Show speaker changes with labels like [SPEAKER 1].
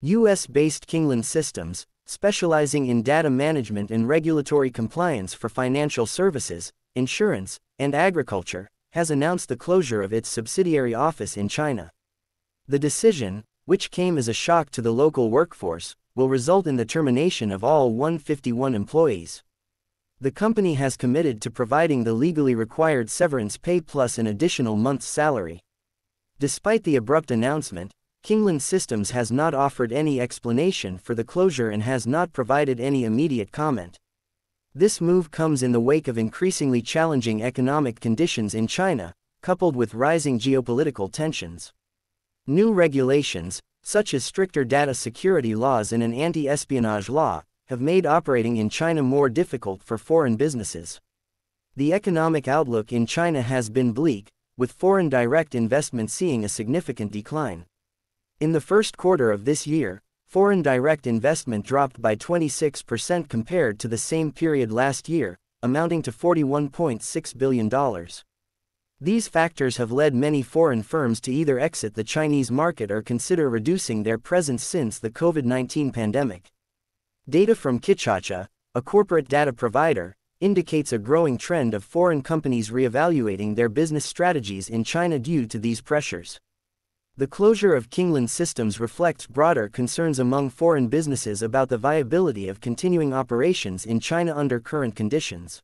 [SPEAKER 1] U.S.-based Kingland Systems, specializing in data management and regulatory compliance for financial services, insurance, and agriculture, has announced the closure of its subsidiary office in China. The decision, which came as a shock to the local workforce, will result in the termination of all 151 employees. The company has committed to providing the legally required severance pay plus an additional month's salary. Despite the abrupt announcement, Kingland Systems has not offered any explanation for the closure and has not provided any immediate comment. This move comes in the wake of increasingly challenging economic conditions in China, coupled with rising geopolitical tensions. New regulations, such as stricter data security laws and an anti espionage law, have made operating in China more difficult for foreign businesses. The economic outlook in China has been bleak, with foreign direct investment seeing a significant decline. In the first quarter of this year, foreign direct investment dropped by 26% compared to the same period last year, amounting to $41.6 billion. These factors have led many foreign firms to either exit the Chinese market or consider reducing their presence since the COVID 19 pandemic. Data from Kichacha, a corporate data provider, indicates a growing trend of foreign companies reevaluating their business strategies in China due to these pressures. The closure of Kingland Systems reflects broader concerns among foreign businesses about the viability of continuing operations in China under current conditions.